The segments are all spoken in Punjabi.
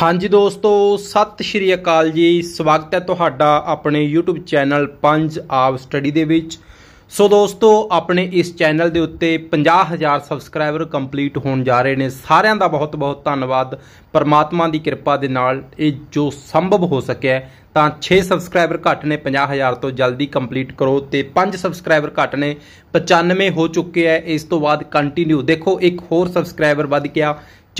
ਹਾਂਜੀ ਦੋਸਤੋ ਸਤਿ ਸ਼੍ਰੀ ਅਕਾਲ ਜੀ ਸਵਾਗਤ ਹੈ ਤੁਹਾਡਾ ਆਪਣੇ YouTube ਚੈਨਲ ਪੰਜ ਆਵ ਸਟੱਡੀ ਦੇ ਵਿੱਚ ਸੋ ਦੋਸਤੋ ਆਪਣੇ ਇਸ ਚੈਨਲ ਦੇ ਉੱਤੇ 50000 ਸਬਸਕ੍ਰਾਈਬਰ ਕੰਪਲੀਟ ਹੋਣ ਜਾ ਰਹੇ ਨੇ ਸਾਰਿਆਂ ਦਾ ਬਹੁਤ-ਬਹੁਤ ਧੰਨਵਾਦ ਪਰਮਾਤਮਾ ਦੀ ਕਿਰਪਾ ਦੇ ਨਾਲ ਇਹ ਜੋ ਸੰਭਵ ਹੋ ਸਕਿਆ ਤਾਂ 6 ਸਬਸਕ੍ਰਾਈਬਰ ਘੱਟ ਨੇ 50000 ਤੋਂ ਜਲਦੀ ਕੰਪਲੀਟ ਕਰੋ ਤੇ 5 ਸਬਸਕ੍ਰਾਈਬਰ ਘੱਟ ਨੇ 95 ਹੋ ਚੁੱਕੇ ਐ ਇਸ ਤੋਂ ਬਾਅਦ ਕੰਟੀਨਿਊ ਦੇਖੋ ਇੱਕ ਹੋਰ ਸਬਸਕ੍ਰਾਈਬਰ ਵੱਧ ਗਿਆ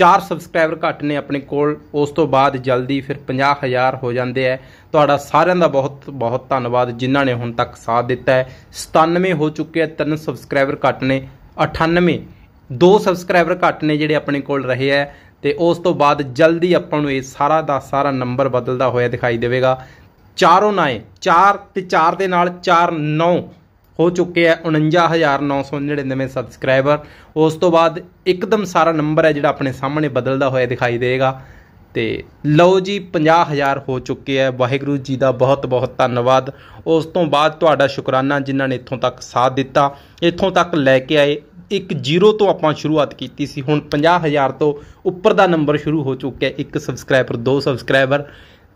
4 ਸਬਸਕ੍ਰਾਈਬਰ ਘੱਟ ਨੇ ਆਪਣੇ ਕੋਲ ਉਸ ਤੋਂ ਬਾਅਦ ਜਲਦੀ ਫਿਰ 50000 ਹੋ ਜਾਂਦੇ ਐ ਤੁਹਾਡਾ ਸਾਰਿਆਂ ਦਾ ਬਹੁਤ ਬਹੁਤ ਧੰਨਵਾਦ ਜਿਨ੍ਹਾਂ ਨੇ ਹੁਣ ਤੱਕ ਸਾਥ ਦਿੱਤਾ ਹੈ 97 ਹੋ ਚੁੱਕੇ ਐ 3 ਸਬਸਕ੍ਰਾਈਬਰ ਘੱਟ ਨੇ 98 ਦੋ ਸਬਸਕ੍ਰਾਈਬਰ ਘੱਟ ਨੇ ਜਿਹੜੇ ਆਪਣੇ ਕੋਲ ਰਹੇ ਐ ਤੇ ਉਸ ਤੋਂ ਬਾਅਦ ਜਲਦੀ ਆਪਾਂ ਨੂੰ ਇਹ ਸਾਰਾ ਦਾ ਸਾਰਾ ਨੰਬਰ ਬਦਲਦਾ ਹੋਇਆ ਦਿਖਾਈ ਦੇਵੇਗਾ ਚਾਰੋਂ ਨਾਏ 4 ਤੇ 4 ਦੇ ਨਾਲ 49 ਹੋ ਚੁੱਕੇ ਆ 49999 ਸਬਸਕ੍ਰਾਈਬਰ ਉਸ ਤੋਂ ਬਾਅਦ ਇੱਕਦਮ ਸਾਰਾ ਨੰਬਰ ਹੈ ਜਿਹੜਾ ਆਪਣੇ ਸਾਹਮਣੇ ਬਦਲਦਾ ਹੋਇਆ ਦਿਖਾਈ ਦੇਵੇਗਾ ਤੇ ਲਓ ਜੀ 50000 ਹੋ ਚੁੱਕੇ ਆ ਵਾਹਿਗੁਰੂ ਜੀ ਦਾ ਬਹੁਤ ਬਹੁਤ ਧੰਨਵਾਦ ਉਸ ਤੋਂ ਬਾਅਦ ਤੁਹਾਡਾ ਸ਼ੁਕਰਾਨਾ ਜਿਨ੍ਹਾਂ ਨੇ ਇੱਥੋਂ ਤੱਕ ਸਾਥ ਦਿੱਤਾ ਇੱਥੋਂ ਤੱਕ ਲੈ ਕੇ ਆਏ ਇੱਕ ਜ਼ੀਰੋ ਤੋਂ ਆਪਾਂ ਸ਼ੁਰੂਆਤ ਕੀਤੀ ਸੀ ਹੁਣ 50000 ਤੋਂ ਉੱਪਰ ਦਾ ਨੰਬਰ ਸ਼ੁਰੂ ਹੋ ਚੁੱਕਿਆ ਇੱਕ ਸਬਸਕ੍ਰਾਈਬਰ ਦੋ ਸਬਸਕ੍ਰਾਈਬਰ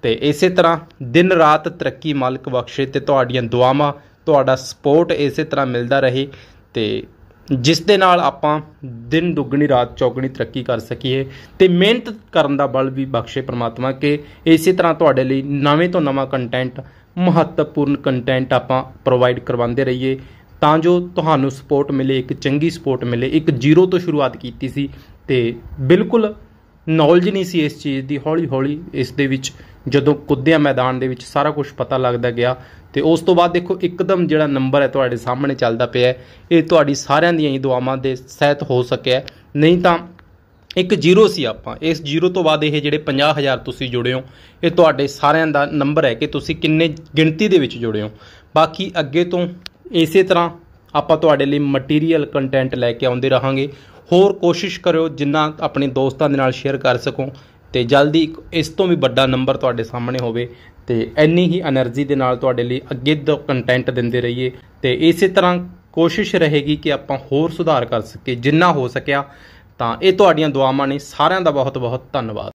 ਤੇ ਇਸੇ ਤਰ੍ਹਾਂ ਦਿਨ ਰਾਤ ਤਰੱਕੀ ਮਾਲਕ ਬਖਸ਼ੇ ਤੇ ਤੁਹਾਡੀਆਂ ਦੁਆਵਾਂ ਤੁਹਾਡਾ ਸਪੋਰਟ ਇਸੇ ਤਰ੍ਹਾਂ ਮਿਲਦਾ ਰਹੇ ਤੇ ਜਿਸ ਦੇ ਨਾਲ ਆਪਾਂ ਦਿਨ ਦੁੱਗਣੀ ਰਾਤ ਚੌਗਣੀ ਤਰੱਕੀ ਕਰ ਸਕੀਏ ਤੇ ਮਿਹਨਤ ਕਰਨ ਦਾ ਬਲ ਵੀ ਬਖਸ਼ੇ ਪ੍ਰਮਾਤਮਾ ਕਿ ਇਸੇ ਤਰ੍ਹਾਂ ਤੁਹਾਡੇ ਲਈ ਨਵੇਂ ਤੋਂ ਨਵਾਂ ਕੰਟੈਂਟ ਮਹੱਤਵਪੂਰਨ ਕੰਟੈਂਟ ਆਪਾਂ ਪ੍ਰੋਵਾਈਡ ਕਰਵਾਉਂਦੇ ਰਹੀਏ ਤਾਂ ਜੋ ਤੁਹਾਨੂੰ ਸਪੋਰਟ ਮਿਲੇ ਇੱਕ ਚੰਗੀ ਸਪੋਰਟ ਮਿਲੇ ਇੱਕ ਜ਼ੀਰੋ ਤੋਂ ਸ਼ੁਰੂਆਤ ਕੀਤੀ ਸੀ ਤੇ ਬਿਲਕੁਲ ਨੌਲੇਜ ਨਹੀਂ ਸੀ ਇਸ ਚੀਜ਼ ਦੀ ਹੌਲੀ ਹੌਲੀ ਇਸ ਦੇ ਵਿੱਚ ਜਦੋਂ ਕੁੱਦਿਆ ਮੈਦਾਨ ਦੇ ਵਿੱਚ ਸਾਰਾ ਕੁਝ ਪਤਾ ਲੱਗਦਾ ਗਿਆ ਤੇ ਉਸ ਤੋਂ ਬਾਅਦ ਦੇਖੋ ਇੱਕਦਮ ਜਿਹੜਾ ਨੰਬਰ ਹੈ ਤੁਹਾਡੇ ਸਾਹਮਣੇ ਚੱਲਦਾ ਪਿਆ ਇਹ ਤੁਹਾਡੀ ਸਾਰਿਆਂ ਦੀਆਂ ਹੀ ਦੁਆਵਾਂ ਦੇ ਸਹਿਤ ਹੋ ਸਕਿਆ ਨਹੀਂ ਤਾਂ ਇੱਕ ਜ਼ੀਰੋ ਸੀ ਆਪਾਂ ਇਸ ਜ਼ੀਰੋ ਤੋਂ ਬਾਅਦ ਇਹ ਜਿਹੜੇ 50000 ਤੁਸੀਂ ਜੁੜੇ ਹੋ ਇਹ ਤੁਹਾਡੇ ਸਾਰਿਆਂ ਦਾ ਨੰਬਰ ਹੈ ਕਿ ਤੁਸੀਂ ਕਿੰਨੇ ਗਿਣਤੀ ਦੇ ਵਿੱਚ ਜੁੜੇ ਹੋ ਬਾਕੀ ਅੱਗੇ ਤੋਂ ਇਸੇ ਤਰ੍ਹਾਂ ਆਪਾਂ ਤੁਹਾਡੇ ਲਈ ਮਟੀਰੀਅਲ ਕੰਟੈਂਟ ਲੈ ਕੇ ਆਉਂਦੇ ਰਹਾਂਗੇ ਹੋਰ ਕੋਸ਼ਿਸ਼ ਕਰਿਓ ਜਿੰਨਾ ਆਪਣੇ ਦੋਸਤਾਂ ਦੇ ਨਾਲ ਸ਼ੇਅਰ ਕਰ ਸਕੋ ਤੇ ਜਲਦੀ ਇਸ ਤੋਂ ਵੀ ਵੱਡਾ ਨੰਬਰ ਤੁਹਾਡੇ ਸਾਹਮਣੇ ਹੋਵੇ ਤੇ ਇੰਨੀ ਹੀ એનર્ਜੀ ਦੇ ਨਾਲ ਤੁਹਾਡੇ ਲਈ ਅੱਗੇ ਦਾ ਕੰਟੈਂਟ ਦਿੰਦੇ ਰਹੀਏ ਤੇ ਇਸੇ ਤਰ੍ਹਾਂ ਕੋਸ਼ਿਸ਼ ਰਹੇਗੀ ਕਿ ਆਪਾਂ ਹੋਰ ਸੁਧਾਰ ਕਰ ਸਕੀਏ ਜਿੰਨਾ ਹੋ ਸਕਿਆ ਤਾਂ ਇਹ ਤੁਹਾਡੀਆਂ ਦੁਆਵਾਂ ਨੇ ਸਾਰਿਆਂ ਦਾ ਬਹੁਤ ਬਹੁਤ ਧੰਨਵਾਦ